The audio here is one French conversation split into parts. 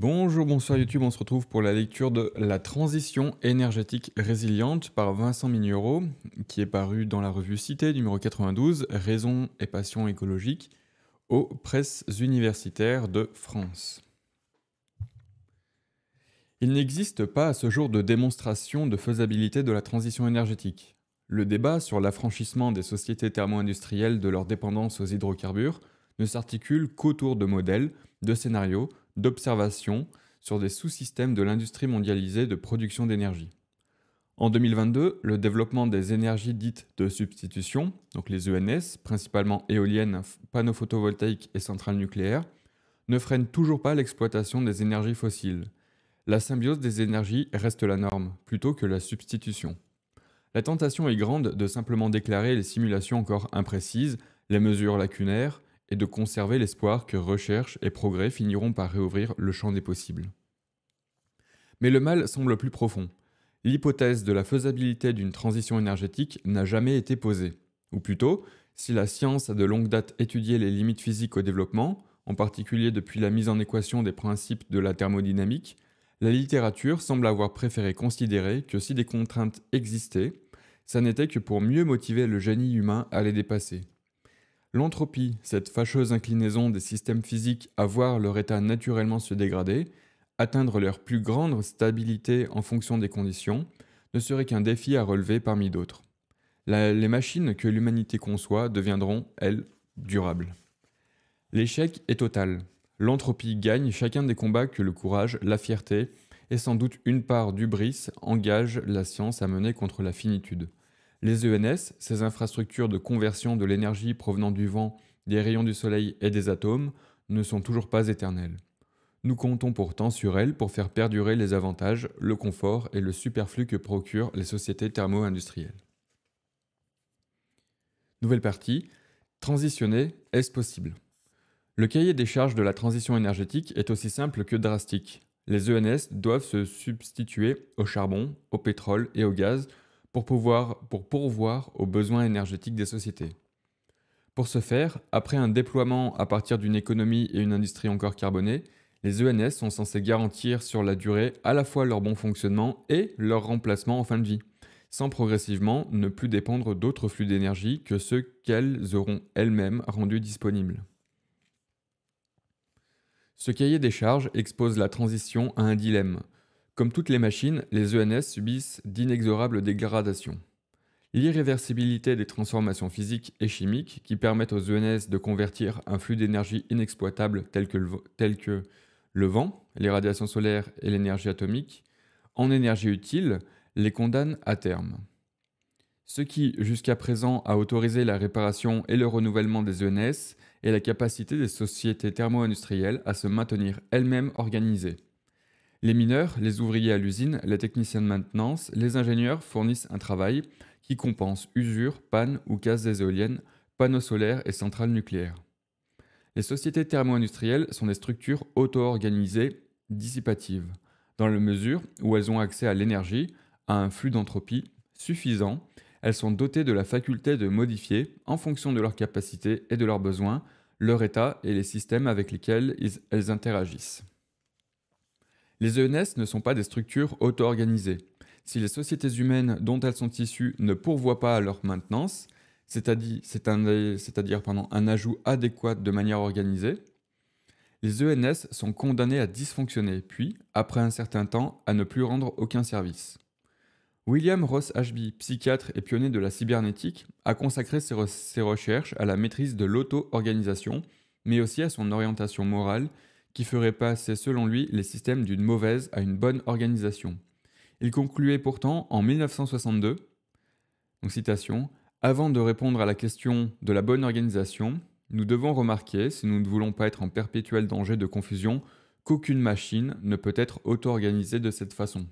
Bonjour, bonsoir YouTube, on se retrouve pour la lecture de La transition énergétique résiliente par Vincent Mignereau, qui est paru dans la revue Cité numéro 92, Raison et passion écologique, aux presses universitaires de France. Il n'existe pas à ce jour de démonstration de faisabilité de la transition énergétique. Le débat sur l'affranchissement des sociétés thermo-industrielles de leur dépendance aux hydrocarbures ne s'articule qu'autour de modèles, de scénarios, d'observation sur des sous-systèmes de l'industrie mondialisée de production d'énergie. En 2022, le développement des énergies dites de substitution, donc les ENS, principalement éoliennes, panneaux photovoltaïques et centrales nucléaires, ne freine toujours pas l'exploitation des énergies fossiles. La symbiose des énergies reste la norme, plutôt que la substitution. La tentation est grande de simplement déclarer les simulations encore imprécises, les mesures lacunaires, et de conserver l'espoir que recherche et progrès finiront par réouvrir le champ des possibles. Mais le mal semble plus profond. L'hypothèse de la faisabilité d'une transition énergétique n'a jamais été posée. Ou plutôt, si la science a de longue date étudié les limites physiques au développement, en particulier depuis la mise en équation des principes de la thermodynamique, la littérature semble avoir préféré considérer que si des contraintes existaient, ça n'était que pour mieux motiver le génie humain à les dépasser. L'entropie, cette fâcheuse inclinaison des systèmes physiques à voir leur état naturellement se dégrader, atteindre leur plus grande stabilité en fonction des conditions, ne serait qu'un défi à relever parmi d'autres. les machines que l'humanité conçoit deviendront, elles, durables. L'échec est total. L'entropie gagne chacun des combats que le courage, la fierté et sans doute une part du bris engagent la science à mener contre la finitude. Les ENS, ces infrastructures de conversion de l'énergie provenant du vent, des rayons du soleil et des atomes, ne sont toujours pas éternelles. Nous comptons pourtant sur elles pour faire perdurer les avantages, le confort et le superflu que procurent les sociétés thermo-industrielles. Nouvelle partie. Transitionner, est-ce possible Le cahier des charges de la transition énergétique est aussi simple que drastique. Les ENS doivent se substituer au charbon, au pétrole et au gaz pour, pouvoir, pour pourvoir aux besoins énergétiques des sociétés. Pour ce faire, après un déploiement à partir d'une économie et une industrie encore carbonées, les ENS sont censés garantir sur la durée à la fois leur bon fonctionnement et leur remplacement en fin de vie, sans progressivement ne plus dépendre d'autres flux d'énergie que ceux qu'elles auront elles-mêmes rendus disponibles. Ce cahier des charges expose la transition à un dilemme. Comme toutes les machines, les ENS subissent d'inexorables dégradations. L'irréversibilité des transformations physiques et chimiques qui permettent aux ENS de convertir un flux d'énergie inexploitable tel que, le, vent, les radiations solaires et l'énergie atomique en énergie utile les condamne à terme. Ce qui, jusqu'à présent, a autorisé la réparation et le renouvellement des ENS est la capacité des sociétés thermo-industrielles à se maintenir elles-mêmes organisées. Les mineurs, les ouvriers à l'usine, les techniciens de maintenance, les ingénieurs fournissent un travail qui compense usure, panne ou casse des éoliennes, panneaux solaires et centrales nucléaires. Les sociétés thermo-industrielles sont des structures auto-organisées, dissipatives, dans la mesure où elles ont accès à l'énergie, à un flux d'entropie suffisant, elles sont dotées de la faculté de modifier, en fonction de leurs capacités et de leurs besoins, leur état et les systèmes avec lesquels elles interagissent. Les ENS ne sont pas des structures auto-organisées. Si les sociétés humaines dont elles sont issues ne pourvoient pas à leur maintenance, c'est-à-dire un, un ajout adéquat de manière organisée, les ENS sont condamnés à dysfonctionner, puis, après un certain temps, à ne plus rendre aucun service. William Ross Ashby, psychiatre et pionnier de la cybernétique, a consacré ses recherches à la maîtrise de l'auto-organisation, mais aussi à son orientation morale qui ferait passer selon lui les systèmes d'une mauvaise à une bonne organisation. Il concluait pourtant en 1962, Avant de répondre à la question de la bonne organisation, nous devons remarquer, si nous ne voulons pas être en perpétuel danger de confusion, qu'aucune machine ne peut être auto-organisée de cette façon.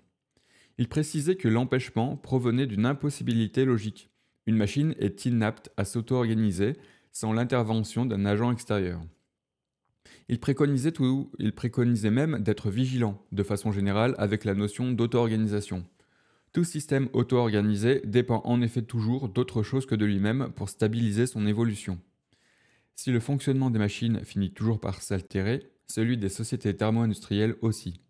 Il précisait que l'empêchement provenait d'une impossibilité logique. Une machine est inapte à s'auto-organiser sans l'intervention d'un agent extérieur. Il préconisait, il préconisait même d'être vigilant, de façon générale, avec la notion d'auto-organisation. Tout système auto-organisé dépend en effet toujours d'autre chose que de lui-même pour stabiliser son évolution. Si le fonctionnement des machines finit toujours par s'altérer, celui des sociétés thermo-industrielles aussi.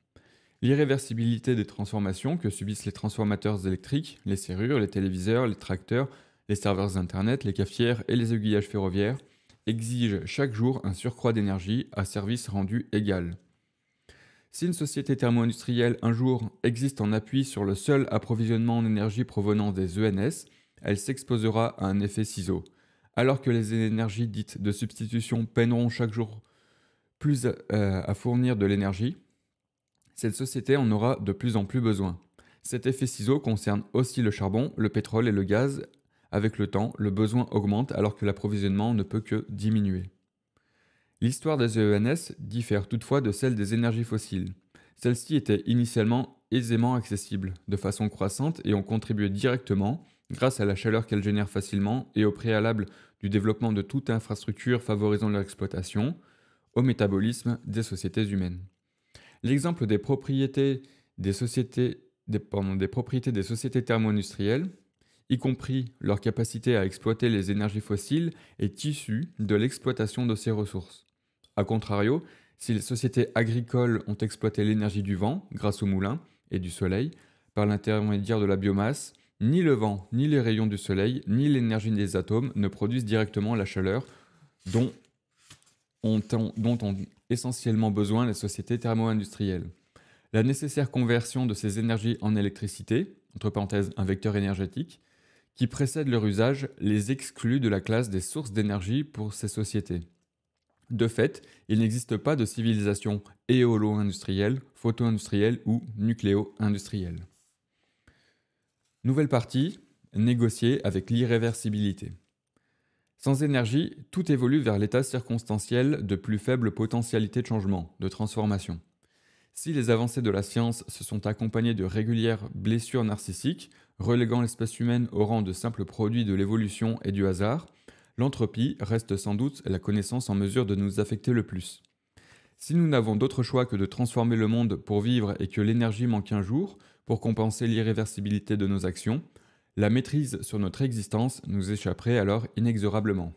L'irréversibilité des transformations que subissent les transformateurs électriques, les serrures, les téléviseurs, les tracteurs, les serveurs Internet, les cafetières et les aiguillages ferroviaires exige chaque jour un surcroît d'énergie à service rendu égal. Si une société thermo-industrielle un jour existe en appui sur le seul approvisionnement en énergie provenant des ENS, elle s'exposera à un effet ciseau. Alors que les énergies dites de substitution peineront chaque jour plus euh, à, fournir de l'énergie, cette société en aura de plus en plus besoin. Cet effet ciseau concerne aussi le charbon, le pétrole et le gaz, avec le temps, le besoin augmente alors que l'approvisionnement ne peut que diminuer. L'histoire des ENS diffère toutefois de celle des énergies fossiles. Celles-ci étaient initialement aisément accessibles, de façon croissante, et ont contribué directement, grâce à la chaleur qu'elles génèrent facilement et au préalable du développement de toute infrastructure favorisant leur exploitation, au métabolisme des sociétés humaines. L'exemple des propriétés des sociétés des, des propriétés des sociétés thermo-industrielles y compris leur capacité à exploiter les énergies fossiles, est issue de l'exploitation de ces ressources. A contrario, si les sociétés agricoles ont exploité l'énergie du vent grâce au moulin et du soleil par l'intermédiaire de la biomasse, ni le vent, ni les rayons du soleil, ni l'énergie des atomes ne produisent directement la chaleur dont ont, dont ont essentiellement besoin les sociétés thermo-industrielles. La nécessaire conversion de ces énergies en électricité, entre parenthèses un vecteur énergétique, qui précèdent leur usage les exclut de la classe des sources d'énergie pour ces sociétés. De fait, il n'existe pas de civilisation éolo-industrielle, photo-industrielle ou nucléo-industrielle. Nouvelle partie, négocier avec l'irréversibilité. Sans énergie, tout évolue vers l'état circonstanciel de plus faible potentialité de changement, de transformation. Si les avancées de la science se sont accompagnées de régulières blessures narcissiques, reléguant l'espèce humaine au rang de simples produits de l'évolution et du hasard, l'entropie reste sans doute la connaissance en mesure de nous affecter le plus. Si nous n'avons d'autre choix que de transformer le monde pour vivre et que l'énergie manque un jour pour compenser l'irréversibilité de nos actions, la maîtrise sur notre existence nous échapperait alors inexorablement.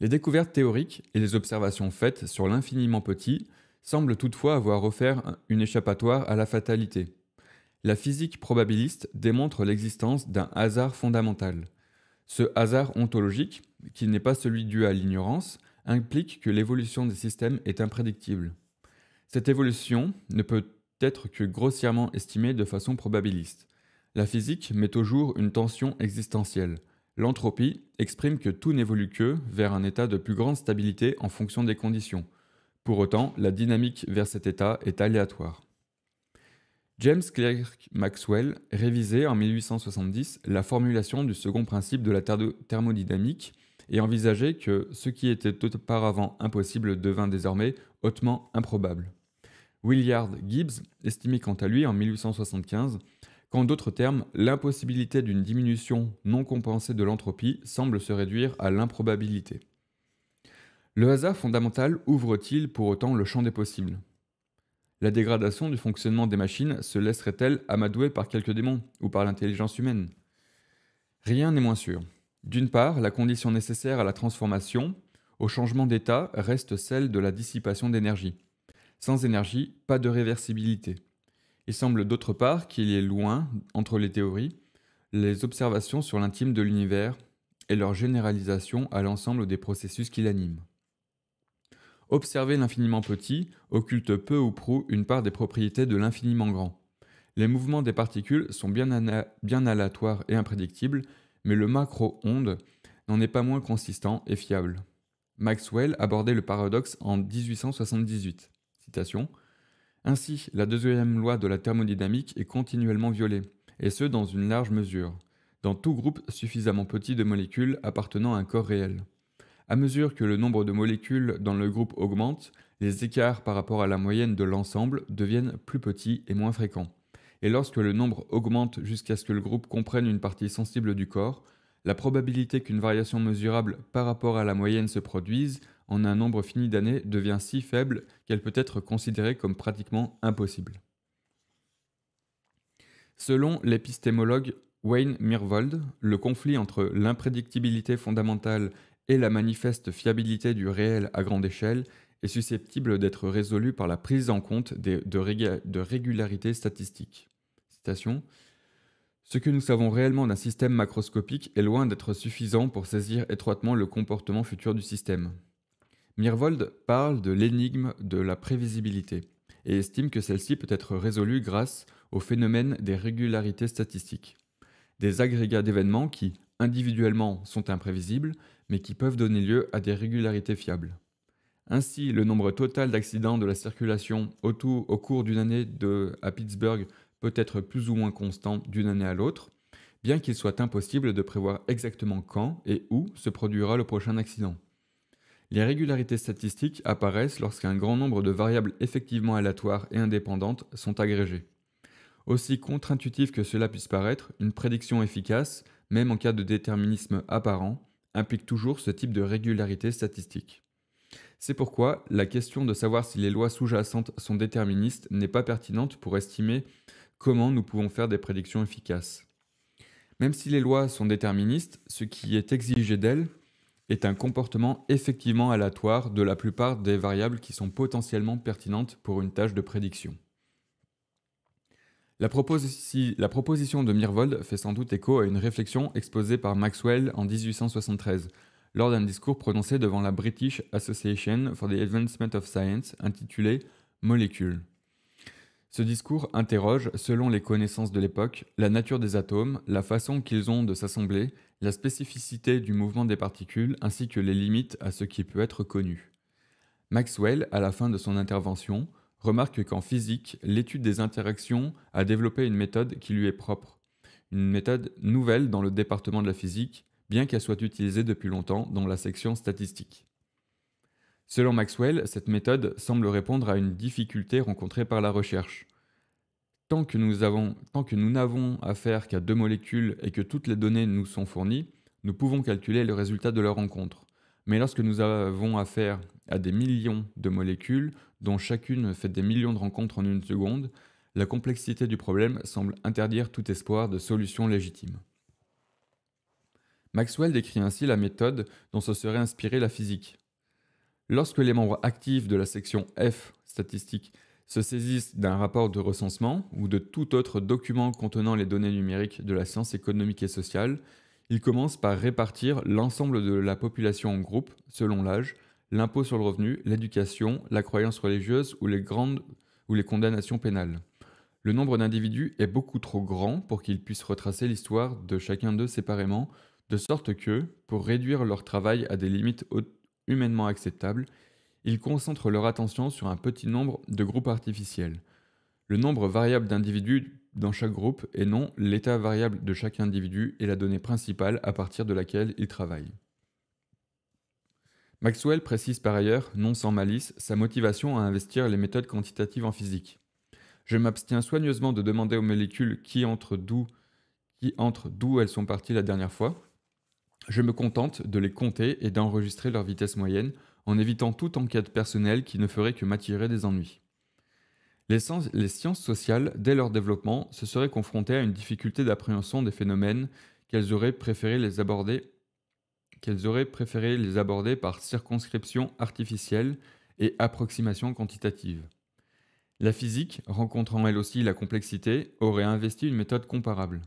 Les découvertes théoriques et les observations faites sur l'infiniment petit semblent toutefois avoir offert une échappatoire à la fatalité. La physique probabiliste démontre l'existence d'un hasard fondamental. Ce hasard ontologique, qui n'est pas celui dû à l'ignorance, implique que l'évolution des systèmes est imprédictible. Cette évolution ne peut être que grossièrement estimée de façon probabiliste. La physique met au jour une tension existentielle. L'entropie exprime que tout n'évolue que vers un état de plus grande stabilité en fonction des conditions. Pour autant, la dynamique vers cet état est aléatoire. James Clerk Maxwell révisait en 1870 la formulation du second principe de la thermodynamique et envisageait que ce qui était auparavant impossible devint désormais hautement improbable. Willard Gibbs estimait quant à lui en 1875 qu'en d'autres termes, l'impossibilité d'une diminution non compensée de l'entropie semble se réduire à l'improbabilité. Le hasard fondamental ouvre-t-il pour autant le champ des possibles la dégradation du fonctionnement des machines se laisserait-elle amadouer par quelques démons ou par l'intelligence humaine Rien n'est moins sûr. D'une part, la condition nécessaire à la transformation, au changement d'état, reste celle de la dissipation d'énergie. Sans énergie, pas de réversibilité. Il semble d'autre part qu'il y ait loin, entre les théories, les observations sur l'intime de l'univers et leur généralisation à l'ensemble des processus qui l'animent. Observer l'infiniment petit occulte peu ou prou une part des propriétés de l'infiniment grand. Les mouvements des particules sont bien, aléatoires et imprédictibles, mais le macro-onde n'en est pas moins consistant et fiable. Maxwell abordait le paradoxe en 1878. Ainsi, la deuxième loi de la thermodynamique est continuellement violée, et ce dans une large mesure, dans tout groupe suffisamment petit de molécules appartenant à un corps réel. À mesure que le nombre de molécules dans le groupe augmente, les écarts par rapport à la moyenne de l'ensemble deviennent plus petits et moins fréquents. Et lorsque le nombre augmente jusqu'à ce que le groupe comprenne une partie sensible du corps, la probabilité qu'une variation mesurable par rapport à la moyenne se produise en un nombre fini d'années devient si faible qu'elle peut être considérée comme pratiquement impossible. Selon l'épistémologue Wayne Mirvold, le conflit entre l'imprédictibilité fondamentale et la manifeste fiabilité du réel à grande échelle est susceptible d'être résolue par la prise en compte de, régularités statistiques. Citation. Ce que nous savons réellement d'un système macroscopique est loin d'être suffisant pour saisir étroitement le comportement futur du système. Mirvold parle de l'énigme de la prévisibilité et estime que celle-ci peut être résolue grâce au phénomène des régularités statistiques. Des agrégats d'événements qui, individuellement, sont imprévisibles, mais qui peuvent donner lieu à des régularités fiables. Ainsi, le nombre total d'accidents de la circulation au cours d'une année de, à Pittsburgh peut être plus ou moins constant d'une année à l'autre, bien qu'il soit impossible de prévoir exactement quand et où se produira le prochain accident. Les régularités statistiques apparaissent lorsqu'un grand nombre de variables effectivement aléatoires et indépendantes sont agrégées. Aussi contre-intuitif que cela puisse paraître, une prédiction efficace, même en cas de déterminisme apparent, implique toujours ce type de régularité statistique. C'est pourquoi la question de savoir si les lois sous-jacentes sont déterministes n'est pas pertinente pour estimer comment nous pouvons faire des prédictions efficaces. Même si les lois sont déterministes, ce qui est exigé d'elles est un comportement effectivement aléatoire de la plupart des variables qui sont potentiellement pertinentes pour une tâche de prédiction. La, proposition de Mirvold fait sans doute écho à une réflexion exposée par Maxwell en 1873, lors d'un discours prononcé devant la British Association for the Advancement of Science, intitulé Molécules. Ce discours interroge, selon les connaissances de l'époque, la nature des atomes, la façon qu'ils ont de s'assembler, la spécificité du mouvement des particules ainsi que les limites à ce qui peut être connu. Maxwell, à la fin de son intervention, remarque qu'en physique, l'étude des interactions a développé une méthode qui lui est propre, une méthode nouvelle dans le département de la physique, bien qu'elle soit utilisée depuis longtemps dans la section statistique. Selon Maxwell, cette méthode semble répondre à une difficulté rencontrée par la recherche. Tant que nous avons, tant que nous n'avons affaire qu'à deux molécules et que toutes les données nous sont fournies, nous pouvons calculer le résultat de leur rencontre. Mais lorsque nous avons affaire à des millions de molécules dont chacune fait des millions de rencontres en une seconde, la complexité du problème semble interdire tout espoir de solution légitime. Maxwell décrit ainsi la méthode dont se serait inspirée la physique. Lorsque les membres actifs de la section F statistique se saisissent d'un rapport de recensement ou de tout autre document contenant les données numériques de la science économique et sociale, ils commencent par répartir l'ensemble de la population en groupes selon l'âge, l'impôt sur le revenu, l'éducation, la croyance religieuse ou les grandes ou les condamnations pénales. Le nombre d'individus est beaucoup trop grand pour qu'ils puissent retracer l'histoire de chacun d'eux séparément, de sorte que, pour réduire leur travail à des limites humainement acceptables, ils concentrent leur attention sur un petit nombre de groupes artificiels. Le nombre variable d'individus dans chaque groupe et non l'état variable de chaque individu est la donnée principale à partir de laquelle ils travaillent. Maxwell précise par ailleurs, non sans malice, sa motivation à investir les méthodes quantitatives en physique. Je m'abstiens soigneusement de demander aux molécules qui entrent d'où elles sont parties la dernière fois. Je me contente de les compter et d'enregistrer leur vitesse moyenne en évitant toute enquête personnelle qui ne ferait que m'attirer des ennuis. Les, les sciences sociales, dès leur développement, se seraient confrontées à une difficulté d'appréhension des phénomènes qu'elles auraient préféré les aborder qu'elles auraient préféré les aborder par circonscription artificielle et approximation quantitative. La physique, rencontrant elle aussi la complexité, aurait investi une méthode comparable.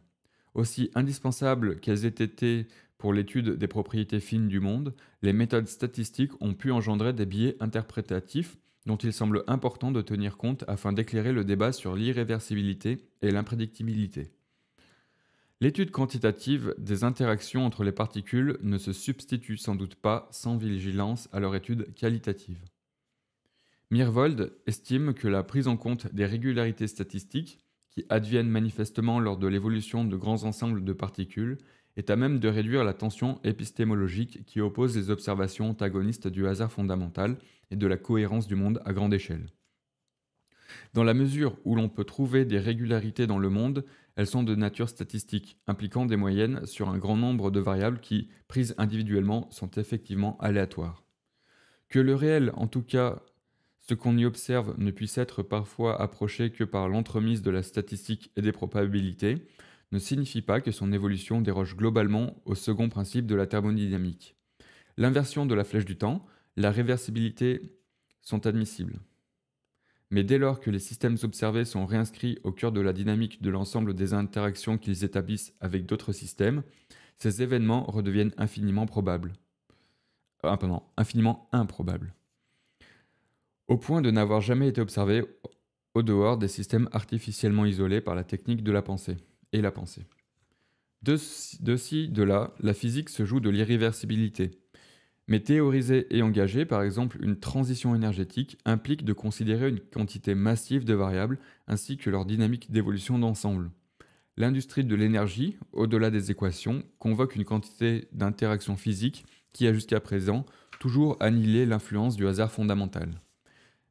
Aussi indispensables qu'elles aient été pour l'étude des propriétés fines du monde, les méthodes statistiques ont pu engendrer des biais interprétatifs dont il semble important de tenir compte afin d'éclairer le débat sur l'irréversibilité et l'imprédictibilité. L'étude quantitative des interactions entre les particules ne se substitue sans doute pas sans vigilance à leur étude qualitative. Mirvold estime que la prise en compte des régularités statistiques, qui adviennent manifestement lors de l'évolution de grands ensembles de particules, est à même de réduire la tension épistémologique qui oppose les observations antagonistes du hasard fondamental et de la cohérence du monde à grande échelle. Dans la mesure où l'on peut trouver des régularités dans le monde, elles sont de nature statistique, impliquant des moyennes sur un grand nombre de variables qui, prises individuellement, sont effectivement aléatoires. Que le réel, en tout cas ce qu'on y observe, ne puisse être parfois approché que par l'entremise de la statistique et des probabilités, ne signifie pas que son évolution déroge globalement au second principe de la thermodynamique. L'inversion de la flèche du temps, la réversibilité sont admissibles mais dès lors que les systèmes observés sont réinscrits au cœur de la dynamique de l'ensemble des interactions qu'ils établissent avec d'autres systèmes, ces événements redeviennent infiniment probables. Ah, infiniment improbables. Au point de n'avoir jamais été observés au dehors des systèmes artificiellement isolés par la technique de la pensée et la pensée. De, de ci, de là, la physique se joue de l'irréversibilité, mais théoriser et engager, par exemple, une transition énergétique implique de considérer une quantité massive de variables ainsi que leur dynamique d'évolution d'ensemble. L'industrie de l'énergie, au-delà des équations, convoque une quantité d'interactions physiques qui a jusqu'à présent toujours annihilé l'influence du hasard fondamental.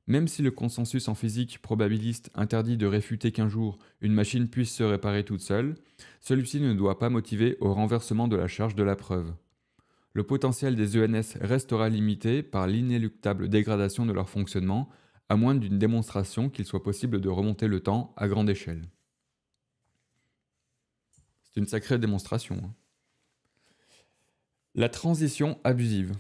Même si le consensus en physique probabiliste interdit de réfuter qu'un jour une machine puisse se réparer toute seule, celui-ci ne doit pas motiver au renversement de la charge de la preuve le potentiel des ENS restera limité par l'inéluctable dégradation de leur fonctionnement, à moins d'une démonstration qu'il soit possible de remonter le temps à grande échelle. C'est une sacrée démonstration. Hein. La transition abusive.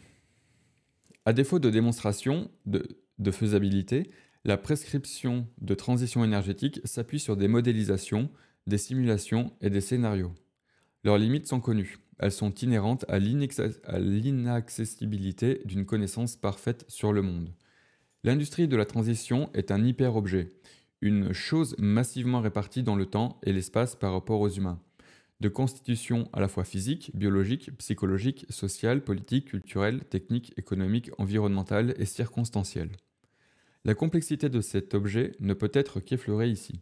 À défaut de démonstration de, de faisabilité, la prescription de transition énergétique s'appuie sur des modélisations, des simulations et des scénarios. Leurs limites sont connues elles sont inhérentes à l'inaccessibilité d'une connaissance parfaite sur le monde. L'industrie de la transition est un hyper-objet, une chose massivement répartie dans le temps et l'espace par rapport aux humains, de constitution à la fois physique, biologique, psychologique, sociale, politique, culturelle, technique, économique, environnementale et circonstancielle. La complexité de cet objet ne peut être qu'effleurée ici.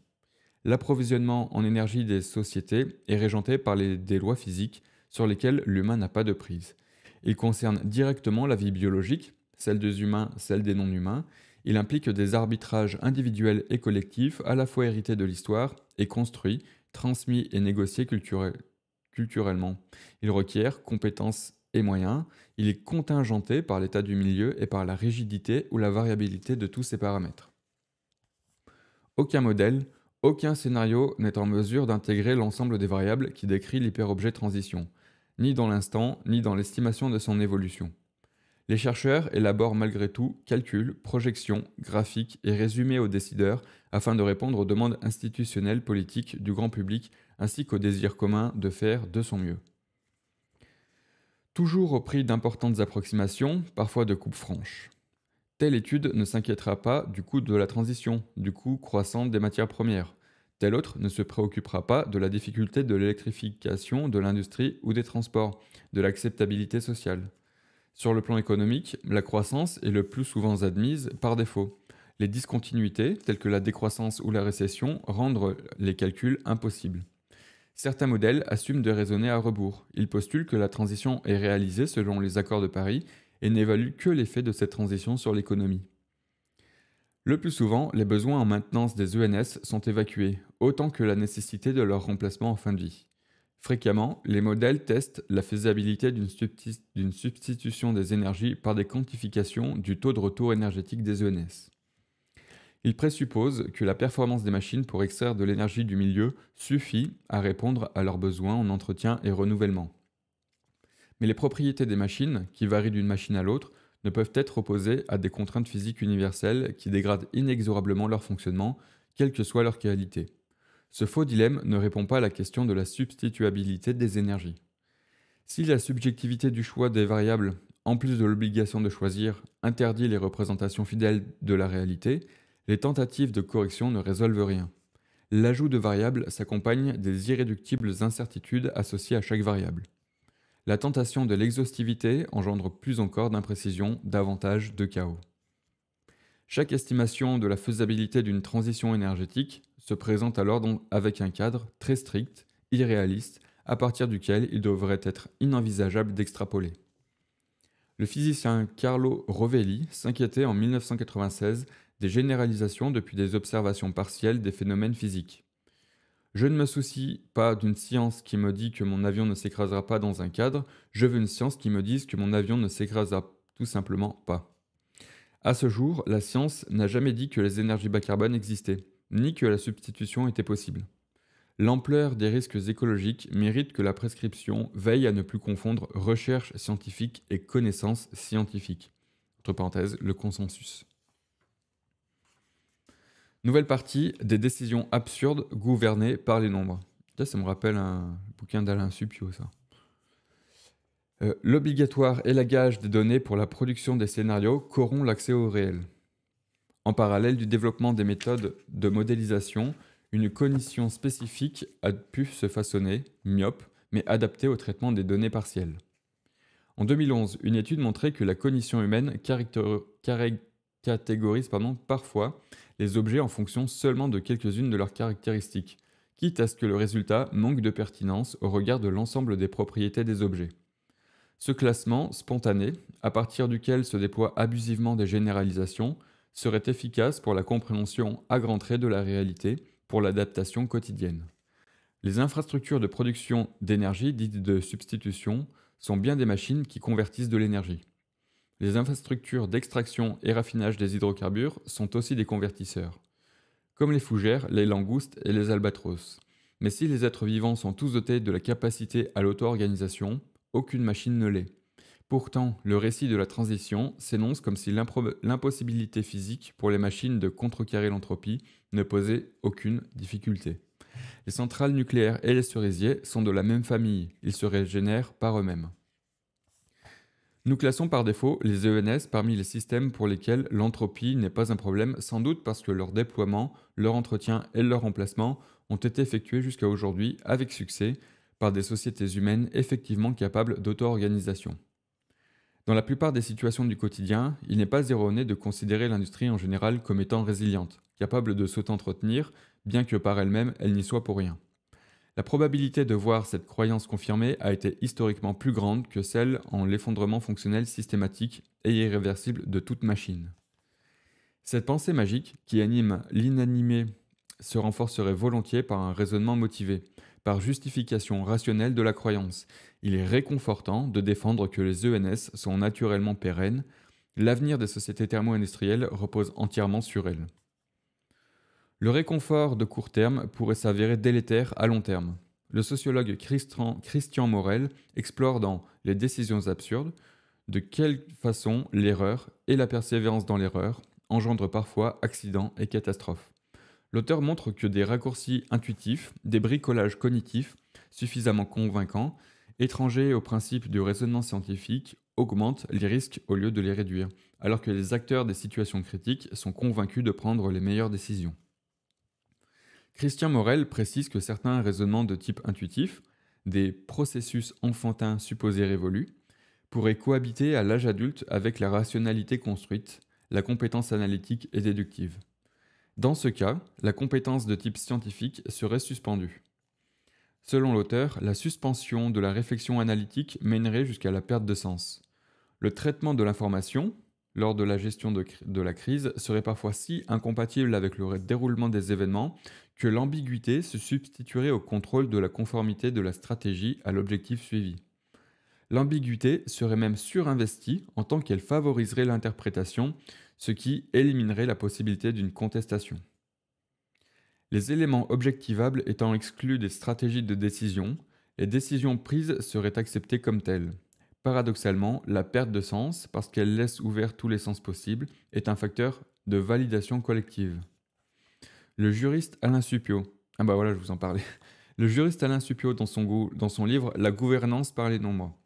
L'approvisionnement en énergie des sociétés est régenté par les, des lois physiques, sur lesquels l'humain n'a pas de prise. Il concerne directement la vie biologique, celle des humains, celle des non-humains. Il implique des arbitrages individuels et collectifs, à la fois hérités de l'histoire et construits, transmis et négociés culturellement. Il requiert compétences et moyens. Il est contingenté par l'état du milieu et par la rigidité ou la variabilité de tous ces paramètres. Aucun modèle, aucun scénario n'est en mesure d'intégrer l'ensemble des variables qui décrit l'hyperobjet transition ni dans l'instant, ni dans l'estimation de son évolution. Les chercheurs élaborent malgré tout calculs, projections, graphiques et résumés aux décideurs afin de répondre aux demandes institutionnelles politiques du grand public ainsi qu'au désir commun de faire de son mieux. Toujours au prix d'importantes approximations, parfois de coupes franches. Telle étude ne s'inquiétera pas du coût de la transition, du coût croissant des matières premières. Tel autre ne se préoccupera pas de la difficulté de l'électrification de l'industrie ou des transports, de l'acceptabilité sociale. Sur le plan économique, la croissance est le plus souvent admise par défaut. Les discontinuités, telles que la décroissance ou la récession, rendent les calculs impossibles. Certains modèles assument de raisonner à rebours. Ils postulent que la transition est réalisée selon les accords de Paris et n'évaluent que l'effet de cette transition sur l'économie. Le plus souvent, les besoins en maintenance des ENS sont évacués, autant que la nécessité de leur remplacement en fin de vie. Fréquemment, les modèles testent la faisabilité d'une substitution des énergies par des quantifications du taux de retour énergétique des ENS. Ils présupposent que la performance des machines pour extraire de l'énergie du milieu suffit à répondre à leurs besoins en entretien et renouvellement. Mais les propriétés des machines, qui varient d'une machine à l'autre, peuvent être opposés à des contraintes physiques universelles qui dégradent inexorablement leur fonctionnement, quelle que soit leur qualité. Ce faux dilemme ne répond pas à la question de la substituabilité des énergies. Si la subjectivité du choix des variables, en plus de l'obligation de choisir, interdit les représentations fidèles de la réalité, les tentatives de correction ne résolvent rien. L'ajout de variables s'accompagne des irréductibles incertitudes associées à chaque variable. La tentation de l'exhaustivité engendre plus encore d'imprécision, davantage de chaos. Chaque estimation de la faisabilité d'une transition énergétique se présente alors donc avec un cadre très strict, irréaliste, à partir duquel il devrait être inenvisageable d'extrapoler. Le physicien Carlo Rovelli s'inquiétait en 1996 des généralisations depuis des observations partielles des phénomènes physiques. Je ne me soucie pas d'une science qui me dit que mon avion ne s'écrasera pas dans un cadre, je veux une science qui me dise que mon avion ne s'écrasera tout simplement pas. À ce jour, la science n'a jamais dit que les énergies bas carbone existaient, ni que la substitution était possible. L'ampleur des risques écologiques mérite que la prescription veille à ne plus confondre recherche scientifique et connaissance scientifique. Entre parenthèses, le consensus. Nouvelle partie des décisions absurdes gouvernées par les nombres. Ça me rappelle un bouquin d'Alain Supio, ça. Euh, l'obligatoire élagage des données pour la production des scénarios corrompt l'accès au réel. En parallèle du développement des méthodes de modélisation, une cognition spécifique a pu se façonner, myope, mais adaptée au traitement des données partielles. En 2011, une étude montrait que la cognition humaine caractér catégorisent parfois les objets en fonction seulement de quelques-unes de leurs caractéristiques, quitte à ce que le résultat manque de pertinence au regard de l'ensemble des propriétés des objets. Ce classement spontané, à partir duquel se déploient abusivement des généralisations, serait efficace pour la compréhension à grand trait de la réalité, pour l'adaptation quotidienne. Les infrastructures de production d'énergie dites de substitution sont bien des machines qui convertissent de l'énergie. Les infrastructures d'extraction et raffinage des hydrocarbures sont aussi des convertisseurs, comme les fougères, les langoustes et les albatros. Mais si les êtres vivants sont tous dotés de la capacité à l'auto-organisation, aucune machine ne l'est. Pourtant, le récit de la transition s'énonce comme si l'impossibilité physique pour les machines de contrecarrer l'entropie ne posait aucune difficulté. Les centrales nucléaires et les cerisiers sont de la même famille, ils se régénèrent par eux-mêmes. Nous classons par défaut les ENS parmi les systèmes pour lesquels l'entropie n'est pas un problème, sans doute parce que leur déploiement, leur entretien et leur emplacement ont été effectués jusqu'à aujourd'hui avec succès par des sociétés humaines effectivement capables d'auto-organisation. Dans la plupart des situations du quotidien, il n'est pas erroné de considérer l'industrie en général comme étant résiliente, capable de s'auto-entretenir, bien que par elle-même elle n'y soit pour rien. La probabilité de voir cette croyance confirmée a été historiquement plus grande que celle en l'effondrement fonctionnel systématique et irréversible de toute machine. Cette pensée magique qui anime l'inanimé se renforcerait volontiers par un raisonnement motivé, par justification rationnelle de la croyance. Il est réconfortant de défendre que les ENS sont naturellement pérennes, l'avenir des sociétés thermo-industrielles repose entièrement sur elles. Le réconfort de court terme pourrait s'avérer délétère à long terme. Le sociologue Christian, Morel explore dans Les décisions absurdes de quelle façon l'erreur et la persévérance dans l'erreur engendrent parfois accidents et catastrophes. L'auteur montre que des raccourcis intuitifs, des bricolages cognitifs suffisamment convaincants, étrangers aux principes du raisonnement scientifique, augmentent les risques au lieu de les réduire, alors que les acteurs des situations critiques sont convaincus de prendre les meilleures décisions. Christian Morel précise que certains raisonnements de type intuitif, des processus enfantins supposés révolus, pourraient cohabiter à l'âge adulte avec la rationalité construite, la compétence analytique et déductive. Dans ce cas, la compétence de type scientifique serait suspendue. Selon l'auteur, la suspension de la réflexion analytique mènerait jusqu'à la perte de sens. Le traitement de l'information, lors de la gestion de, la crise, serait parfois si incompatible avec le déroulement des événements que l'ambiguïté se substituerait au contrôle de la conformité de la stratégie à l'objectif suivi. L'ambiguïté serait même surinvestie en tant qu'elle favoriserait l'interprétation, ce qui éliminerait la possibilité d'une contestation. Les éléments objectivables étant exclus des stratégies de décision, les décisions prises seraient acceptées comme telles. Paradoxalement, la perte de sens, parce qu'elle laisse ouvert tous les sens possibles, est un facteur de validation collective. Le juriste Alain Supio. Ah bah voilà, je vous en parlais. Le juriste Alain dans son, dans son livre La gouvernance par les nombres,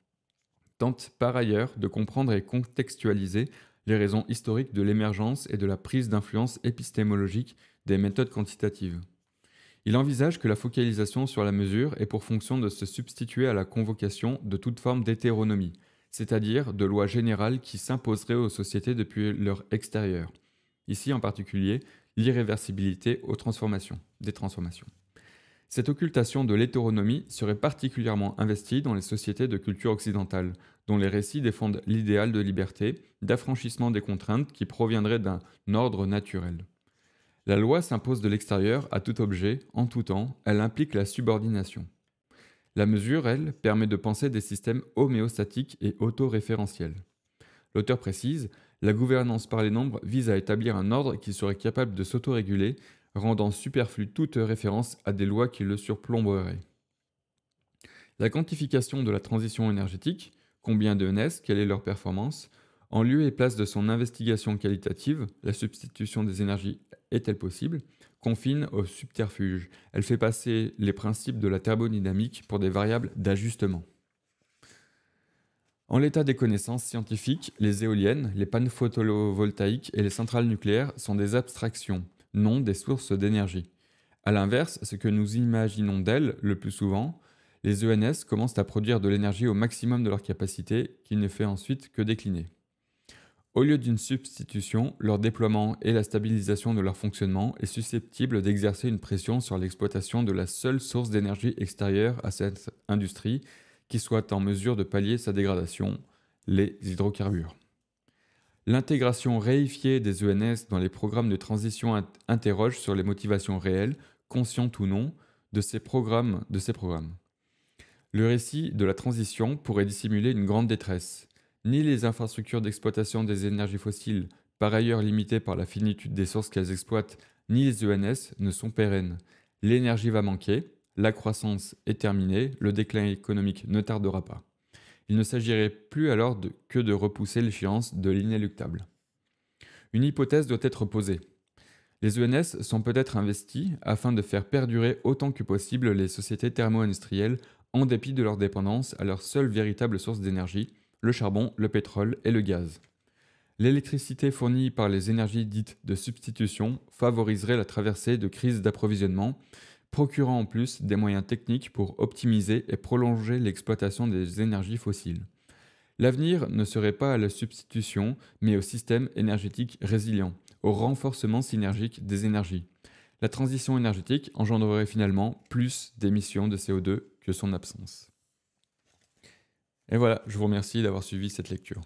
tente par ailleurs de comprendre et contextualiser les raisons historiques de l'émergence et de la prise d'influence épistémologique des méthodes quantitatives. Il envisage que la focalisation sur la mesure est pour fonction de se substituer à la convocation de toute forme d'hétéronomie, c'est-à-dire de lois générales qui s'imposeraient aux sociétés depuis leur extérieur. Ici en particulier, l'irréversibilité aux transformations, des transformations. Cette occultation de l'hétéronomie serait particulièrement investie dans les sociétés de culture occidentale, dont les récits défendent l'idéal de liberté, d'affranchissement des contraintes qui proviendraient d'un ordre naturel. La loi s'impose de l'extérieur à tout objet, en tout temps, elle implique la subordination. La mesure, elle, permet de penser des systèmes homéostatiques et autoréférentiels. L'auteur précise la gouvernance par les nombres vise à établir un ordre qui serait capable de s'autoréguler, rendant superflue toute référence à des lois qui le surplomberaient. La quantification de la transition énergétique, combien de NS, e quelle est leur performance, en lieu et place de son investigation qualitative, la substitution des énergies est-elle possible, confine au subterfuge. Elle fait passer les principes de la thermodynamique pour des variables d'ajustement. En l'état des connaissances scientifiques, les éoliennes, les pannes photovoltaïques et les centrales nucléaires sont des abstractions, non des sources d'énergie. A l'inverse, ce que nous imaginons d'elles le plus souvent, les ENS commencent à produire de l'énergie au maximum de leur capacité, qui ne fait ensuite que décliner. Au lieu d'une substitution, leur déploiement et la stabilisation de leur fonctionnement est susceptible d'exercer une pression sur l'exploitation de la seule source d'énergie extérieure à cette industrie qui soit en mesure de pallier sa dégradation, les hydrocarbures. L'intégration réifiée des ENS dans les programmes de transition interroge sur les motivations réelles, conscientes ou non, de ces programmes. De ces programmes. Le récit de la transition pourrait dissimuler une grande détresse. Ni les infrastructures d'exploitation des énergies fossiles, par ailleurs limitées par la finitude des sources qu'elles exploitent, ni les ENS ne sont pérennes. L'énergie va manquer, la croissance est terminée, le déclin économique ne tardera pas. Il ne s'agirait plus alors que de repousser l'échéance de l'inéluctable. Une hypothèse doit être posée. Les ENS sont peut-être investis afin de faire perdurer autant que possible les sociétés thermo-industrielles en dépit de leur dépendance à leur seule véritable source d'énergie, le charbon, le pétrole et le gaz. L'électricité fournie par les énergies dites de substitution favoriserait la traversée de crises d'approvisionnement procurant en plus des moyens techniques pour optimiser et prolonger l'exploitation des énergies fossiles. L'avenir ne serait pas à la substitution, mais au système énergétique résilient, au renforcement synergique des énergies. La transition énergétique engendrerait finalement plus d'émissions de CO2 que son absence. Et voilà, je vous remercie d'avoir suivi cette lecture.